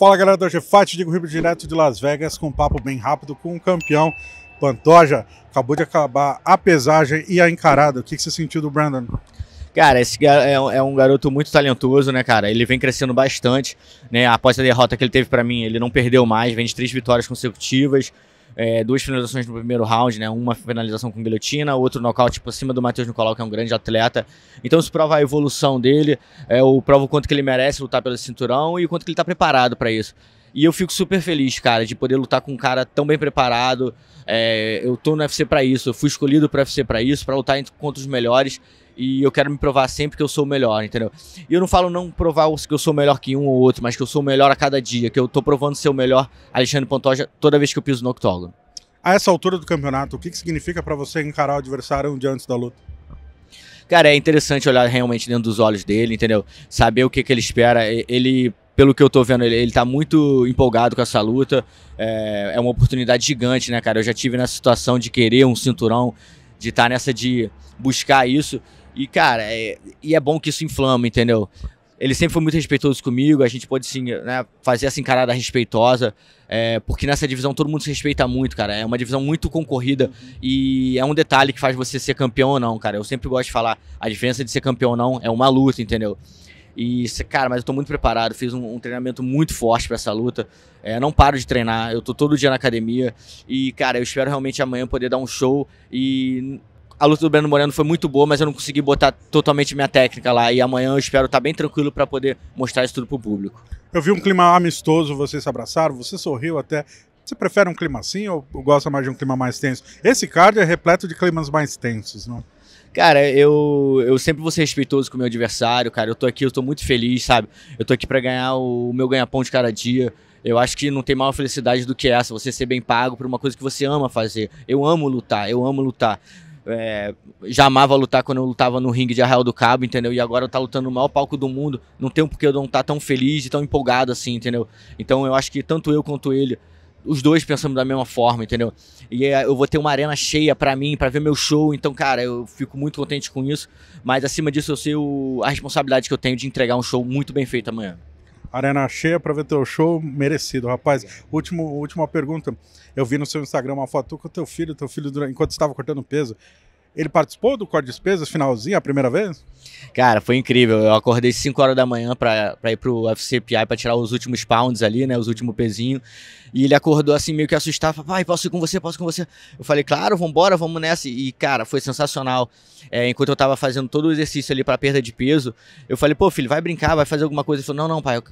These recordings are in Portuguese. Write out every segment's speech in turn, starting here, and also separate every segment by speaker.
Speaker 1: Fala galera do GFAT, Diego Ribeiro direto de Las Vegas com um papo bem rápido com o campeão Pantoja. Acabou de acabar a pesagem e a encarada. O que, que você sentiu do Brandon?
Speaker 2: Cara, esse é, é um garoto muito talentoso, né, cara? Ele vem crescendo bastante, né? Após a derrota que ele teve para mim, ele não perdeu mais, vem de três vitórias consecutivas é, duas finalizações no primeiro round, né? Uma finalização com guilhotina, outro nocaute por tipo, cima do Matheus Nicolau, que é um grande atleta. Então isso prova a evolução dele, é, o prova o quanto que ele merece lutar pelo cinturão e o quanto que ele está preparado para isso. E eu fico super feliz, cara, de poder lutar com um cara tão bem preparado. É, eu tô no UFC para isso, eu fui escolhido pro UFC para isso, para lutar contra os melhores. E eu quero me provar sempre que eu sou o melhor, entendeu? E eu não falo não provar que eu sou melhor que um ou outro, mas que eu sou o melhor a cada dia, que eu tô provando ser o melhor Alexandre Pantoja toda vez que eu piso no octógono.
Speaker 1: A essa altura do campeonato, o que, que significa para você encarar o adversário um dia antes da luta?
Speaker 2: Cara, é interessante olhar realmente dentro dos olhos dele, entendeu? Saber o que, que ele espera. Ele pelo que eu tô vendo, ele, ele tá muito empolgado com essa luta. É, é uma oportunidade gigante, né, cara? Eu já tive nessa situação de querer um cinturão, de estar tá nessa de buscar isso. E, cara, é, e é bom que isso inflama, entendeu? Ele sempre foi muito respeitoso comigo, a gente pode sim, né, fazer essa encarada respeitosa, é, porque nessa divisão todo mundo se respeita muito, cara. É uma divisão muito concorrida e é um detalhe que faz você ser campeão ou não, cara. Eu sempre gosto de falar, a diferença de ser campeão ou não é uma luta, entendeu? E, cara, mas eu tô muito preparado, fiz um, um treinamento muito forte para essa luta. É, não paro de treinar, eu tô todo dia na academia. E, cara, eu espero realmente amanhã poder dar um show. E a luta do Breno Moreno foi muito boa, mas eu não consegui botar totalmente minha técnica lá. E amanhã eu espero estar tá bem tranquilo para poder mostrar isso tudo pro público.
Speaker 1: Eu vi um clima amistoso, vocês se abraçaram, você sorriu até. Você prefere um clima assim ou gosta mais de um clima mais tenso? Esse card é repleto de climas mais tensos, não?
Speaker 2: Cara, eu, eu sempre vou ser respeitoso com o meu adversário, cara. Eu tô aqui, eu tô muito feliz, sabe? Eu tô aqui para ganhar o, o meu ganha-pão de cada dia. Eu acho que não tem maior felicidade do que essa, você ser bem pago por uma coisa que você ama fazer. Eu amo lutar, eu amo lutar. É, já amava lutar quando eu lutava no ringue de Arraial do Cabo, entendeu? E agora eu tá lutando no maior palco do mundo. Não tem um porque eu não tá tão feliz e tão empolgado assim, entendeu? Então eu acho que tanto eu quanto ele os dois pensamos da mesma forma, entendeu? E eu vou ter uma arena cheia para mim, para ver meu show, então, cara, eu fico muito contente com isso, mas acima disso eu sei o, a responsabilidade que eu tenho de entregar um
Speaker 1: show muito bem feito amanhã. Arena cheia para ver teu show, merecido, rapaz. É. Último, última pergunta. Eu vi no seu Instagram uma foto com teu filho, teu filho enquanto estava cortando peso, ele participou do corte de despesas finalzinho a primeira vez?
Speaker 2: Cara, foi incrível. Eu acordei 5 horas da manhã para ir pro FCPI PI para tirar os últimos pounds ali, né? Os últimos pezinhos. E ele acordou assim, meio que assustado. Falou, pai, posso ir com você? Posso ir com você? Eu falei, claro, vambora, vamos nessa. E, cara, foi sensacional. É, enquanto eu tava fazendo todo o exercício ali para perda de peso, eu falei, pô, filho, vai brincar, vai fazer alguma coisa. Ele falou, não, não, pai, eu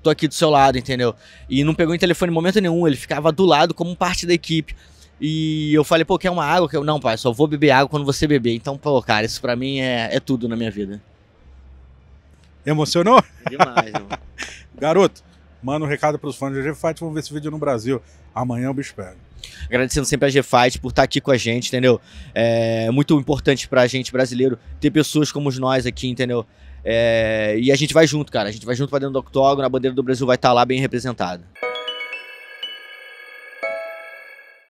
Speaker 2: tô aqui do seu lado, entendeu? E não pegou em telefone em momento nenhum. Ele ficava do lado como parte da equipe. E eu falei, pô, quer uma água? Eu, não, pai, só vou beber água quando
Speaker 1: você beber. Então, pô, cara, isso pra mim é, é tudo na minha vida. Emocionou? Demais, mano. Garoto, manda um recado pros fãs da G-Fight, Vamos ver esse vídeo no Brasil. Amanhã eu me espero.
Speaker 2: Agradecendo sempre a G-Fight por estar aqui com a gente, entendeu? É muito importante pra gente brasileiro ter pessoas como nós aqui, entendeu? É, e a gente vai junto, cara. A gente vai junto pra dentro do octógono, a bandeira do Brasil vai estar tá lá bem representada.